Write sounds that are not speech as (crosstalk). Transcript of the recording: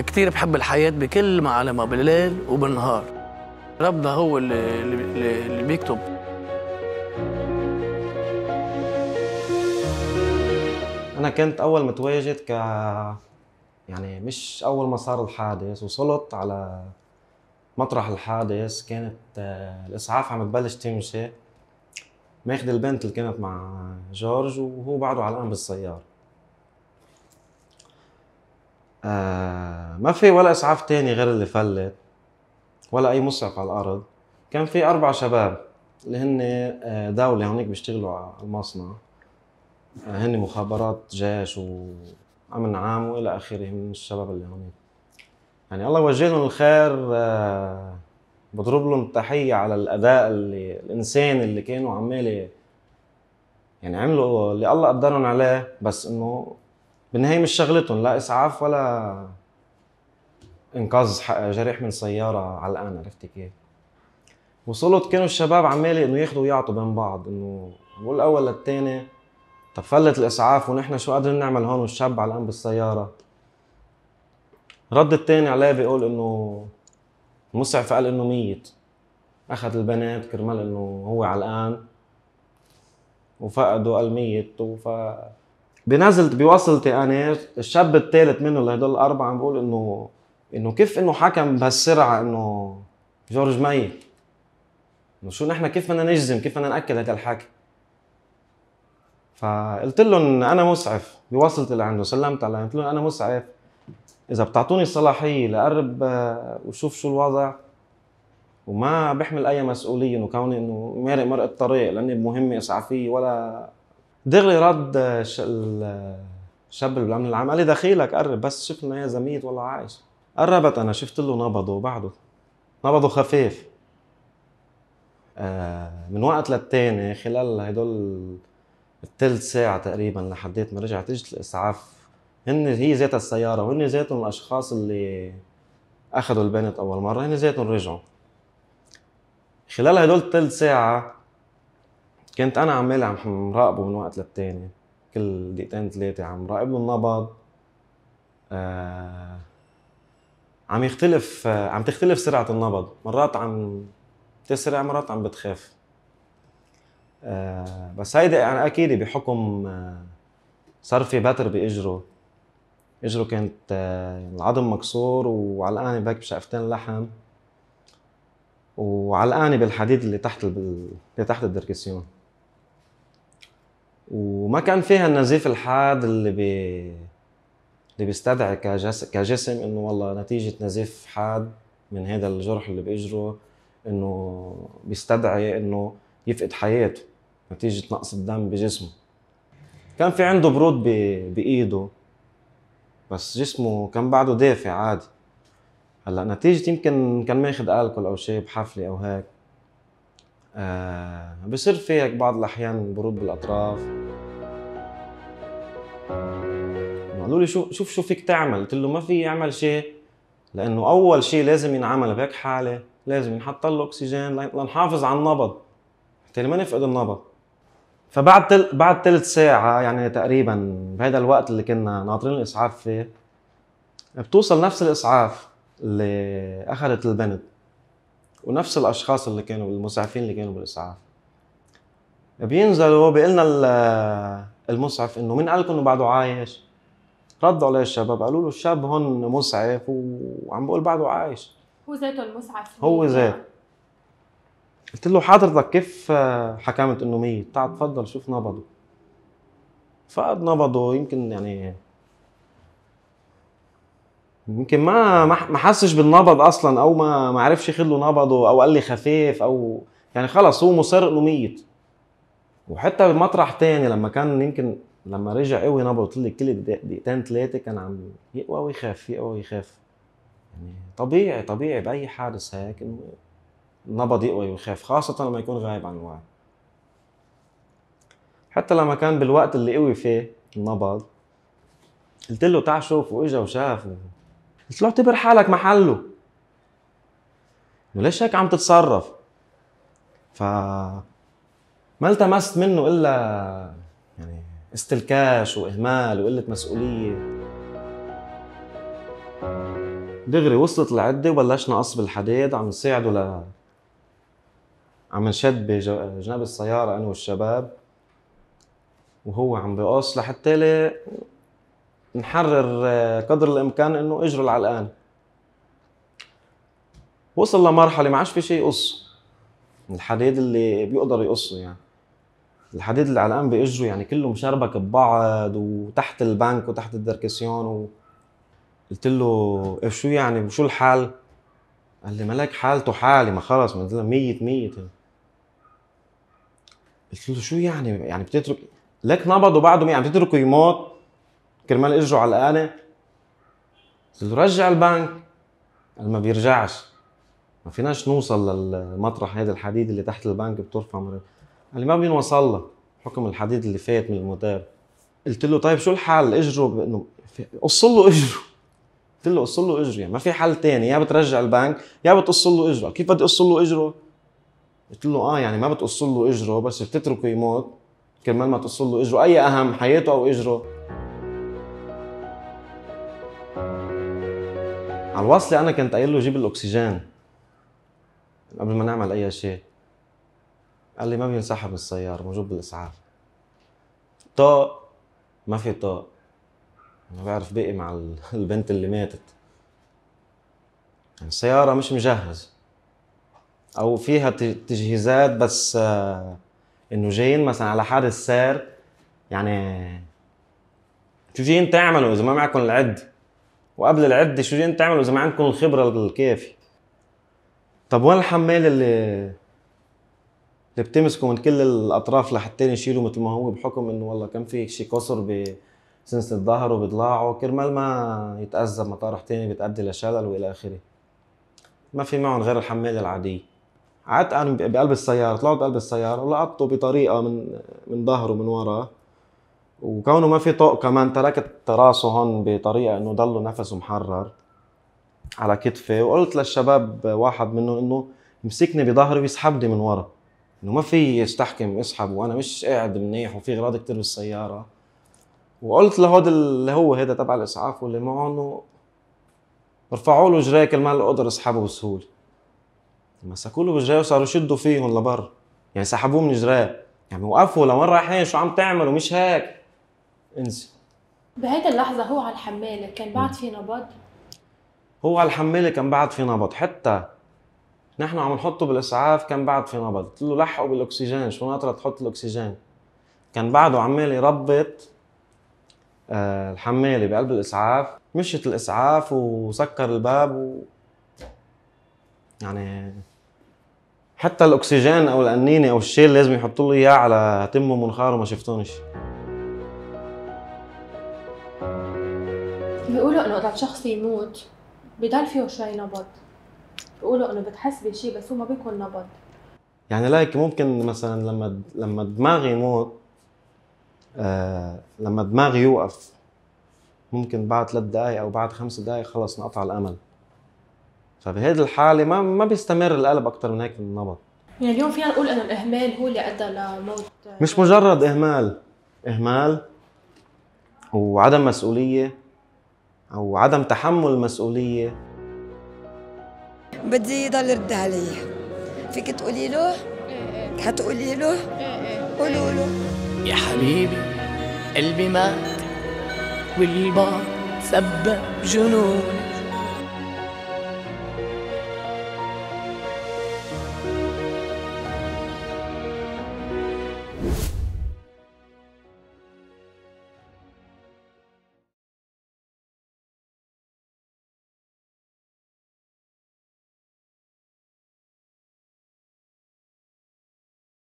كثير بحب الحياة بكل معالمها بالليل وبالنهار ربنا هو اللي, اللي بيكتب أنا كنت أول متواجد ك يعني مش أول ما صار الحادث وصلت على مطرح الحادث كانت آه، الإسعاف عم تبلش تمشي ماخذ البنت اللي كانت مع جورج وهو بعده على الان بالسياره آه، ما في ولا اسعاف تاني غير اللي فلت ولا اي مسعف على الارض كان في اربع شباب اللي هن آه، دولة هونيك بيشتغلوا على المصنع آه، هن مخابرات جيش وأمن عام وإلى آخره من الشباب اللي هونيك يعني الله يوجه لهم الخير بضرب لهم تحية على الأداء اللي الإنسان اللي كانوا عمالي يعني عملوا اللي الله قدرهم عليه بس إنه بالنهايه مش شغلتهم لا اسعاف ولا انقاذ جريح من سياره علقان عرفت كيف وصلت كانوا الشباب عمالي انه ياخذوا ويعطوا بين بعض انه بقول الاول للثاني طب فلت الاسعاف ونحن شو قادرين نعمل هون والشاب علقان بالسياره رد الثاني عليه بيقول انه المسعف قال انه ميت اخذ البنات كرمال انه هو علقان وفقده قال ميت وف بنزلت بوصلتي انا الشاب الثالث منه اللي هدول الاربعه عم بقول انه انه كيف انه حكم بهالسرعه انه جورج ميت انه شو نحن كيف بدنا نجزم كيف بدنا ناكد هذا الحكي فقلت لهم انا مسعف بوصلت لعنده سلمت عليه قلت لهم انا مسعف اذا بتعطوني الصلاحيه لقرب آه، وشوف شو الوضع وما بحمل اي مسؤوليه انه كوني انه مارق مرق الطريق لاني بمهمه اسعافيه ولا دغري رد آه، الشاب آه، اللي بالامن العام قال لي دخيلك قرب بس شفنا يا زميت والله عايش قربت انا شفت له نبضه وبعده نبضه خفيف آه، من وقت للتاني خلال هدول الثلث ساعة تقريبا لحديت ما رجعت اجت الاسعاف هن هي ذات السيارة وهن ذاتهم الاشخاص اللي اخذوا البنت اول مرة هن ذاتهم رجعوا خلال هدول الثلث ساعة كنت انا عمالي عم مراقبه من وقت للتاني كل دقيقتين ثلاثه عم راقب له النبض آه عم يختلف آه عم تختلف سرعه النبض مرات عم تسرع مرات عم بتخاف آه بس هيدي انا اكيد بحكم آه صار في بتر باجره اجره كانت آه العظم مكسور وعلقانه بك بشقفتين لحم وعلقانه بالحديد اللي تحت اللي تحت الدركسيون وما كان فيها النزيف الحاد اللي بي اللي بيستدعي كجس... كجسم انه والله نتيجه نزيف حاد من هذا الجرح اللي باجره انه بيستدعي انه يفقد حياته نتيجه نقص الدم بجسمه كان في عنده برود ب... بايده بس جسمه كان بعده دافع عادي هلا نتيجة يمكن كان ماخذ الكول او شيء بحفلة او هيك آه، بصير في هيك بعض الاحيان برود بالاطراف قالوا لي شو شوف شو فيك تعمل قلت له ما في اعمل شيء لانه اول شيء لازم ينعمل بهيك حاله لازم ينحط له اكسجين لنحافظ على النبض حتى ما نفقد النبض فبعد تل... بعد ثلث ساعه يعني تقريبا بهذا الوقت اللي كنا ناطرين الاسعاف فيه بتوصل نفس الاسعاف اللي اخذت البنت ونفس الاشخاص اللي كانوا المسعفين اللي كانوا بالاسعاف بينزلوا بيقول لنا المسعف انه مين قال لكم انه بعده عايش؟ ردوا عليه الشباب قالوا له الشاب هون مسعف وعم بقول بعده عايش هو ذاته المسعف هو ذاته قلت له حضرتك كيف حكمت انه ميت؟ تعال طيب، تفضل شوف نبضه فقد نبضه يمكن يعني يمكن ما ما حسش بالنبض اصلا او ما ما عرفش يخد له نبضه او قال لي خفيف او يعني خلاص هو مصر انه ميت وحتى بمطرح تاني لما كان يمكن لما رجع قوي نبض طلع كل دقيقتين ثلاثه كان عم يقوى ويخاف يقوى ويخاف يعني طبيعي طبيعي باي حادث هيك انه النبض يقوى ويخاف خاصه لما يكون غايب عن الوعي حتى لما كان بالوقت اللي قوي فيه النبض قلت له تعال شوف واجا وشاف قلت له اعتبر حالك محله ليش هيك عم تتصرف ف ما التمست منه الا يعني استلكاش واهمال وقله مسؤوليه دغري وصلت العده وبلشنا قصب الحديد عم نساعده ل عم نشد بجناب السياره انا والشباب وهو عم بقص لحتى لي نحرر آه، قدر الامكان انه اجره العلقان وصل لمرحله ما عادش في شيء يقصه الحديد اللي بيقدر يقصه يعني الحديد اللي علقان باجره يعني كله مشربك ببعض وتحت البنك وتحت الدركسيون و... قلت له إيه شو يعني شو الحال؟ قال لي ملاك حالته حالي ما خلص ما ميت ميت قلت له شو يعني يعني بتترك لك نبض وبعده يعني بتتركه يموت كرمال اجره على الاله قلت له رجع البنك قال ما بيرجعش ما فيناش نوصل للمطرح هذا الحديد اللي تحت البنك بترفع مرة قال لي ما بينوصل له حكم الحديد اللي فات من الموتير قلت له طيب شو الحل اجره بانه قص له اجره قلت له قص له اجره يعني ما في حل ثاني يا بترجع البنك يا بتقص له اجره كيف بدي اقص له اجره قلت له اه يعني ما بتقص له اجره بس بتتركه يموت كرمال ما تقص له اجره اي اهم حياته او اجره على الوصلة أنا كنت قايل له جيب الأكسجين قبل ما نعمل أي شيء قال لي ما بينسحب من السيارة موجود بالإسعاف طاق ما في طاق ما بعرف باقي مع (laughs) البنت اللي ماتت يعني السيارة مش مجهز أو فيها تجهيزات بس آه، إنه جايين مثلا على حادث سير يعني شو جايين تعملوا إذا ما معكم العد وقبل العد شو جايين تعملوا اذا ما عندكم الخبره الكافيه طب وين الحمال اللي اللي بتمسكوا من كل الاطراف لحتى يشيلوا مثل ما هو بحكم انه والله كان في شي قصر بسنسة الظهر وبضلاعه كرمال ما يتأذى مطارح تاني بتأدي لشلل والى اخره ما في معهم غير الحمال العادي عاد بقلب السيارة طلعوا بقلب السيارة ولقطوا بطريقة من من ظهره من وراه وكونه ما في طوق كمان تركت راسه هون بطريقه انه ضله نفسه محرر على كتفي وقلت للشباب واحد منهم انه مسكني بظهري ويسحبني من ورا انه ما في يستحكم يسحب وانا مش قاعد منيح وفي غراض كثير بالسياره وقلت لهود اللي هو هذا تبع الاسعاف واللي معه انه رفعوا له جريك المال اقدر اسحبه بسهوله مسكوا له بجريه وصاروا يشدوا فيهم لبر يعني سحبوه من جريه يعني وقفوا لوين رايحين شو عم تعملوا مش هيك انسي بهيدي اللحظة هو على الحمالة كان بعد في نبض؟ هو على الحمالة كان بعد في نبض حتى نحن عم نحطه بالاسعاف كان بعد في نبض قلت له لحقه بالاكسجين شو ناطره تحط الاكسجين كان بعده عمال يربط آه، الحماله بقلب الاسعاف مشت الاسعاف وسكر الباب و... يعني حتى الاكسجين او القنينه او الشيل لازم يحطوا له اياه على تمه ومنخاره ما شفتونش بيقولوا انه اذا شخص يموت بضل فيه شوي نبض بيقولوا انه بتحس بشيء بس هو ما بيكون نبض يعني لايك ممكن مثلا لما لما دماغي يموت آه لما دماغي يوقف ممكن بعد ثلاث دقائق او بعد خمس دقائق خلص انقطع الامل فبهيدي الحاله ما ما بيستمر القلب اكثر من هيك من النبض يعني اليوم فينا نقول انه الاهمال هو اللي ادى لموت مش مجرد اهمال اهمال وعدم مسؤوليه او عدم تحمل مسؤوليه بدي يضل يرد علي فيك تقولي له إيه، إيه. حتقولي له إيه، قولوا له يا حبيبي قلبي مات والبعض سبب جنوني